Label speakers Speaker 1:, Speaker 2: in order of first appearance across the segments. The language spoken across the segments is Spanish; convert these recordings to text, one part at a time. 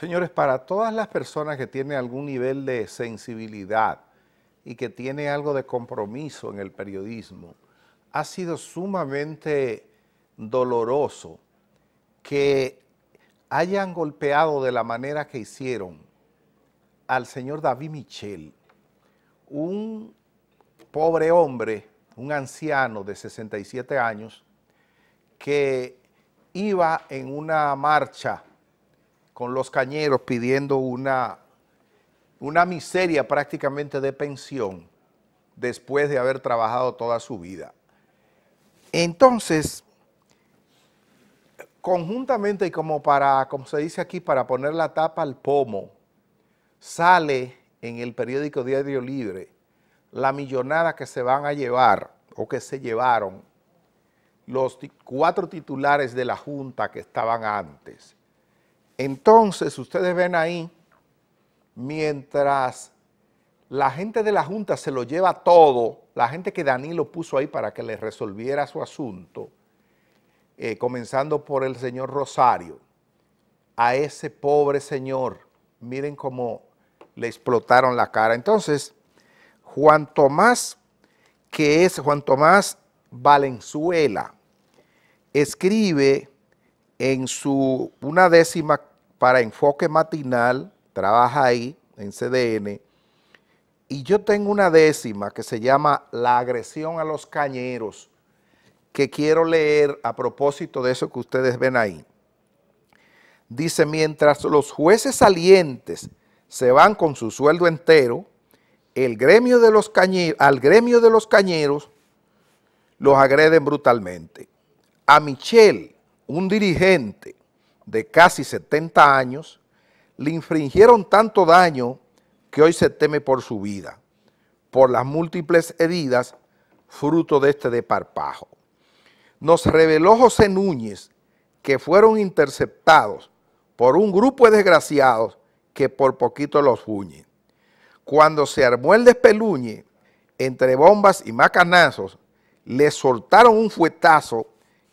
Speaker 1: Señores, para todas las personas que tienen algún nivel de sensibilidad y que tienen algo de compromiso en el periodismo, ha sido sumamente doloroso que hayan golpeado de la manera que hicieron al señor David Michel, un pobre hombre, un anciano de 67 años, que iba en una marcha con los cañeros pidiendo una, una miseria prácticamente de pensión después de haber trabajado toda su vida. Entonces, conjuntamente y como para, como se dice aquí, para poner la tapa al pomo, sale en el periódico Diario Libre la millonada que se van a llevar o que se llevaron los cuatro titulares de la Junta que estaban antes. Entonces, ustedes ven ahí, mientras la gente de la Junta se lo lleva todo, la gente que Danilo puso ahí para que le resolviera su asunto, eh, comenzando por el señor Rosario, a ese pobre señor, miren cómo le explotaron la cara. Entonces, Juan Tomás, que es Juan Tomás Valenzuela, escribe en su una décima para enfoque matinal, trabaja ahí en CDN, y yo tengo una décima que se llama La agresión a los cañeros, que quiero leer a propósito de eso que ustedes ven ahí. Dice, mientras los jueces salientes se van con su sueldo entero, el gremio de los al gremio de los cañeros los agreden brutalmente. A Michel, un dirigente, de casi 70 años, le infringieron tanto daño que hoy se teme por su vida, por las múltiples heridas fruto de este deparpajo. Nos reveló José Núñez que fueron interceptados por un grupo de desgraciados que por poquito los fuñen. Cuando se armó el despeluñe, entre bombas y macanazos, le soltaron un fuetazo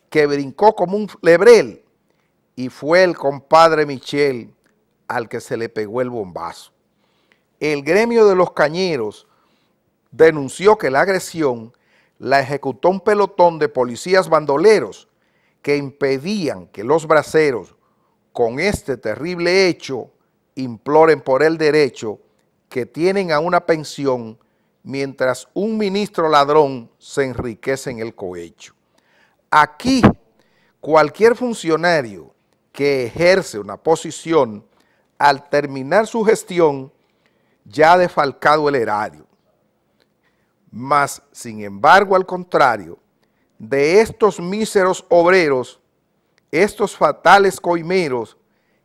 Speaker 1: que brincó como un lebrel y fue el compadre Michel al que se le pegó el bombazo. El gremio de los cañeros denunció que la agresión la ejecutó un pelotón de policías bandoleros que impedían que los braceros con este terrible hecho imploren por el derecho que tienen a una pensión mientras un ministro ladrón se enriquece en el cohecho. Aquí cualquier funcionario que ejerce una posición al terminar su gestión ya ha defalcado el erario. Mas, sin embargo, al contrario, de estos míseros obreros, estos fatales coimeros,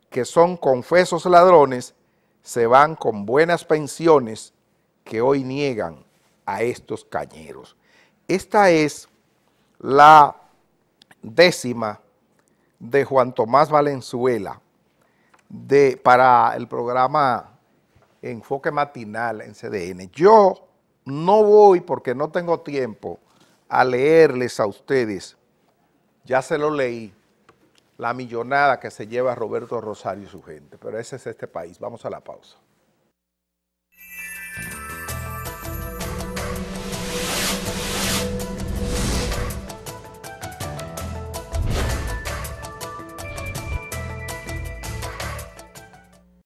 Speaker 1: que son confesos ladrones, se van con buenas pensiones que hoy niegan a estos cañeros. Esta es la décima de Juan Tomás Valenzuela de, para el programa Enfoque Matinal en CDN. Yo no voy porque no tengo tiempo a leerles a ustedes, ya se lo leí, la millonada que se lleva Roberto Rosario y su gente, pero ese es este país. Vamos a la pausa.